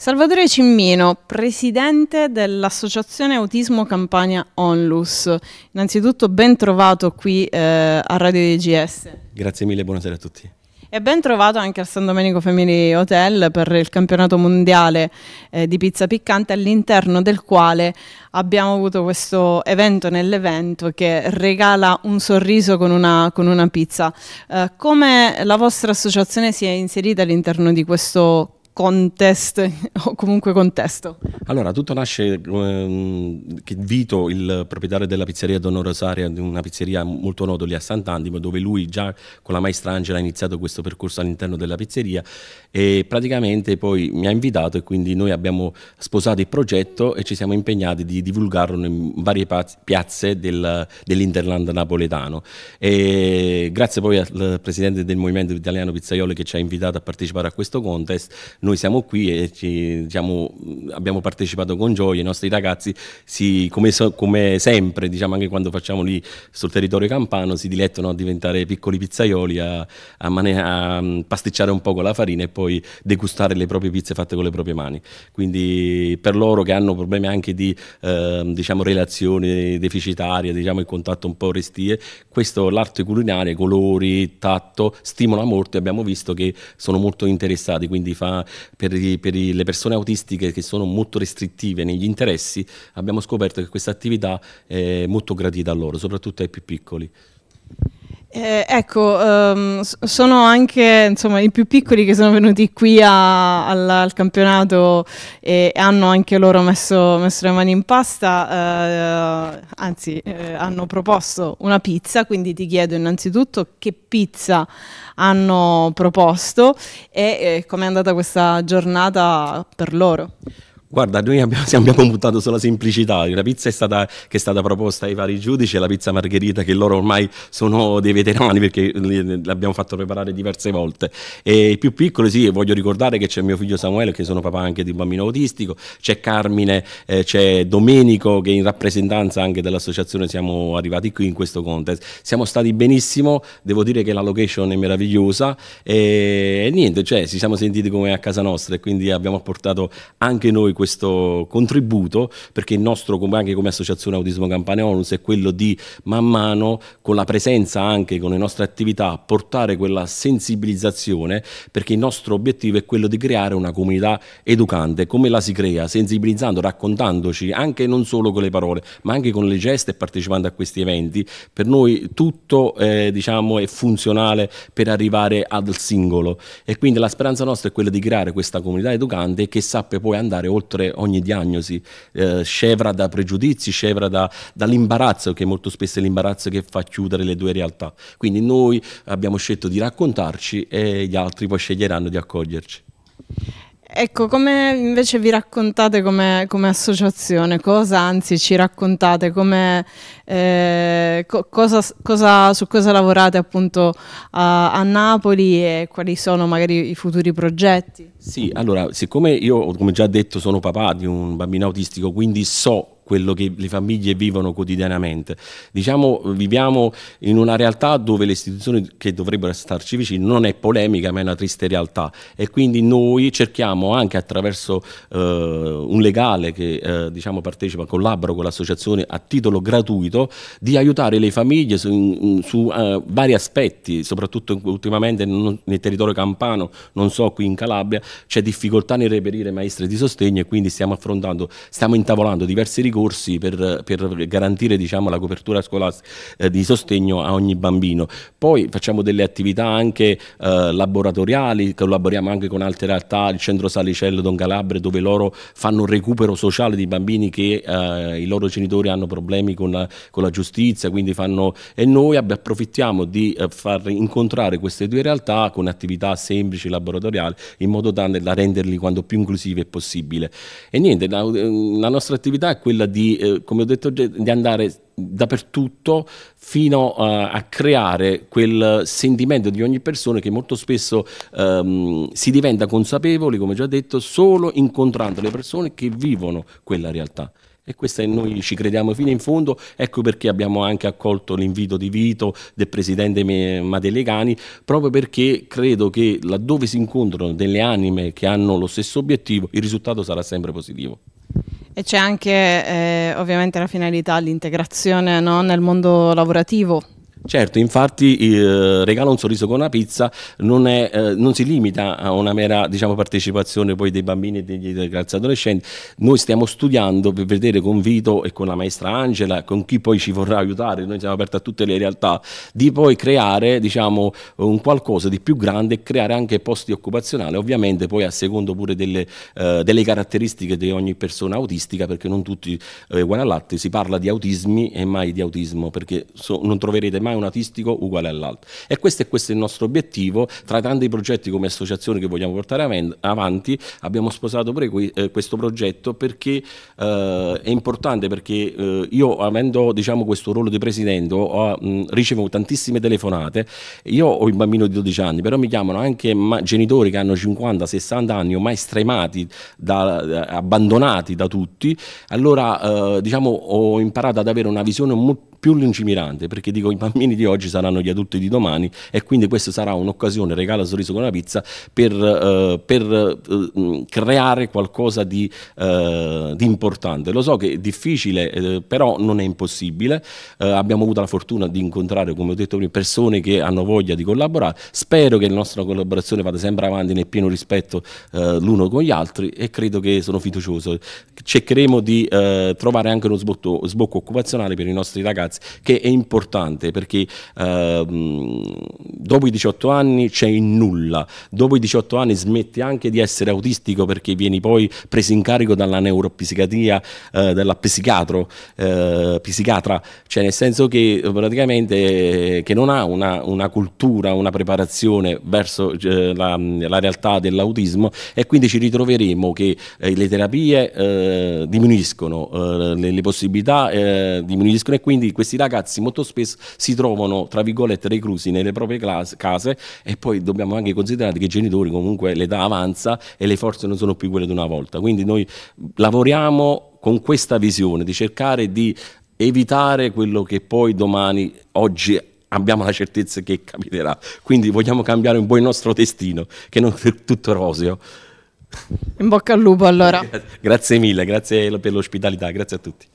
Salvatore Cimmino, presidente dell'Associazione Autismo Campania Onlus. Innanzitutto ben trovato qui eh, a Radio DGS. Grazie mille, buonasera a tutti. E ben trovato anche al San Domenico Family Hotel per il campionato mondiale eh, di pizza piccante all'interno del quale abbiamo avuto questo evento nell'evento che regala un sorriso con una, con una pizza. Eh, come la vostra associazione si è inserita all'interno di questo contest o comunque contesto? Allora, tutto nasce ehm, che Vito, il proprietario della pizzeria Don Rosaria, una pizzeria molto nota lì a Sant'Antimo, dove lui già con la maestra Angela ha iniziato questo percorso all'interno della pizzeria e praticamente poi mi ha invitato e quindi noi abbiamo sposato il progetto e ci siamo impegnati di divulgarlo in varie piazze del, dell'Interland napoletano. E grazie poi al presidente del Movimento Italiano Pizzaioli che ci ha invitato a partecipare a questo contest, noi siamo qui e ci, diciamo, abbiamo partecipato con gioia, i nostri ragazzi si, come, so, come, sempre, diciamo anche quando facciamo lì sul territorio campano, si dilettano a diventare piccoli pizzaioli, a, a, a, mm, pasticciare un po' con la farina e poi degustare le proprie pizze fatte con le proprie mani. Quindi per loro che hanno problemi anche di eh, diciamo, relazioni deficitarie, diciamo, il contatto un po' restie, questo l'arte culinaria, colori, tatto, stimola molto e abbiamo visto che sono molto interessati, quindi fa, per, i, per i, le persone autistiche che sono molto restrittive negli interessi, abbiamo scoperto che questa attività è molto gradita a loro, soprattutto ai più piccoli. Eh, ecco, um, sono anche insomma, i più piccoli che sono venuti qui a, al, al, campionato e hanno anche loro messo, messo le mani in pasta, eh, anzi eh, hanno proposto una pizza, quindi ti chiedo innanzitutto che pizza hanno proposto e eh, com'è andata questa giornata per loro. Guarda, noi abbiamo, abbiamo puntato sulla semplicità, la pizza è stata, che è stata proposta ai vari giudici e la pizza margherita che loro ormai sono dei veterani perché l'abbiamo fatto preparare diverse volte. E il più piccoli, sì, voglio ricordare che c'è mio figlio Samuele che sono papà anche di un bambino autistico, c'è Carmine, eh, c'è Domenico che in rappresentanza anche dell'associazione siamo arrivati qui in questo contest. Siamo stati benissimo, devo dire che la location è meravigliosa e, e niente, cioè ci siamo sentiti come a casa nostra e quindi abbiamo portato anche noi questo contributo, perché il nostro, come anche come associazione Autismo Campane Onus, è quello di man mano, con la presenza anche, con le nostre attività, portare quella sensibilizzazione, perché il nostro obiettivo è quello di creare una comunità educante. Come la si crea? Sensibilizzando, raccontandoci, anche non solo con le parole, ma anche con le geste e partecipando a questi eventi. Per noi tutto eh, diciamo, è funzionale per arrivare al singolo e quindi la speranza nostra è quella di creare questa comunità educante che sappia poi andare oltre oltre ogni diagnosi, eh, scevra da pregiudizi, scevra da, dall'imbarazzo, che molto spesso è l'imbarazzo che fa chiudere le due realtà. Quindi noi abbiamo scelto di raccontarci e gli altri poi sceglieranno di accoglierci. Ecco, come invece vi raccontate come, come associazione? Cosa, anzi, ci raccontate? Come, eh, co cosa, cosa, su cosa lavorate appunto a, a, Napoli e quali sono magari i futuri progetti? Sì, allora, siccome io, come già detto, sono papà di un bambino autistico, quindi so quello che le famiglie vivono quotidianamente. Diciamo, viviamo in una realtà dove le istituzioni che dovrebbero starci vicino non è polemica, ma è una triste realtà e quindi noi cerchiamo anche attraverso eh, un legale che eh, diciamo partecipa, collabora con l'associazione a titolo gratuito di aiutare le famiglie su, su uh, vari aspetti, soprattutto ultimamente nel territorio campano, non so qui in Calabria, c'è difficoltà nel reperire maestre di sostegno e quindi stiamo affrontando, stiamo intavolando diversi ricorsi corsi per, per garantire diciamo, la copertura scolastica eh, di sostegno a ogni bambino. Poi facciamo delle attività anche eh, laboratoriali, collaboriamo anche con altre realtà, il centro Salicello Don Calabre dove loro fanno un recupero sociale di bambini che eh, i loro genitori hanno problemi con la, con la giustizia fanno, e noi approfittiamo di eh, far incontrare queste due realtà con attività semplici laboratoriali in modo tale da renderli quanto più inclusive possibile. E niente, la, la nostra attività è quella di, eh, come ho detto, di andare dappertutto fino a, a, creare quel sentimento di ogni persona che molto spesso ehm, si diventa consapevoli, come già detto, solo incontrando le persone che vivono quella realtà. E questo noi ci crediamo fino in fondo, ecco perché abbiamo anche accolto l'invito di Vito, del presidente Madelegani, proprio perché credo che laddove si incontrano delle anime che hanno lo stesso obiettivo, il risultato sarà sempre positivo. E c'è anche eh, ovviamente la finalità, l'integrazione no? nel mondo lavorativo Certo, infatti eh, Regala un sorriso con una pizza non, è, eh, non si limita a una mera diciamo, partecipazione dei bambini e degli ragazzi adolescenti, noi stiamo studiando per vedere con Vito e con la maestra Angela, con chi poi ci vorrà aiutare, noi siamo aperti a tutte le realtà, di poi creare diciamo, un qualcosa di più grande e creare anche posti occupazionali, ovviamente poi a secondo pure delle, eh, delle caratteristiche di ogni persona autistica, perché non tutti eh, uguali all'altro, si parla di autismi e mai di autismo, perché so, non troverete mai mai un autistico uguale all'altro. E questo è, questo è il nostro obiettivo, tra tanti progetti come associazione che vogliamo portare avanti, abbiamo sposato pure qui, eh, questo progetto perché eh, è importante, perché eh, io avendo diciamo, questo ruolo di presidente ho mh, ricevuto tantissime telefonate, io ho il bambino di 12 anni, però mi chiamano anche genitori che hanno 50, 60 anni, o mai stremati, da, da, eh, abbandonati da tutti, allora eh, diciamo, ho imparato ad avere una visione molto più lungimirante, perché dico i bambini di oggi saranno gli adulti di domani e quindi questa sarà un'occasione, regala sorriso con la pizza, per, eh, per eh, mm, creare qualcosa di, eh, di, importante. Lo so che è difficile, eh, però non è impossibile. Eh, abbiamo avuto la fortuna di incontrare, come ho detto prima, persone che hanno voglia di collaborare. Spero che la nostra collaborazione vada sempre avanti nel pieno rispetto eh, l'uno con gli altri e credo che sono fiducioso. Cercheremo di trovare anche uno sbocco, sbocco occupazionale per i nostri ragazzi ragazzi, che è importante perché ehm, dopo i 18 anni c'è il nulla, dopo i 18 anni smetti anche di essere autistico perché vieni poi preso in carico dalla neuropsicatria, eh, dalla psichiatro, eh, psichiatra, cioè nel senso che eh, praticamente eh, che non ha una, una cultura, una preparazione verso eh, la, la, realtà dell'autismo e quindi ci ritroveremo che eh, le terapie diminuiscono, le, le, possibilità diminuiscono e quindi questi ragazzi molto spesso si trovano, tra virgolette, reclusi nelle proprie classe, case e poi dobbiamo anche considerare che i genitori comunque l'età avanza e le forze non sono più quelle di una volta. Quindi noi lavoriamo con questa visione di cercare di evitare quello che poi domani, oggi abbiamo la certezza che capiterà. Quindi vogliamo cambiare un po' il nostro destino, che non è tutto roseo. In bocca al lupo allora. Grazie mille, grazie per l'ospitalità, grazie a tutti.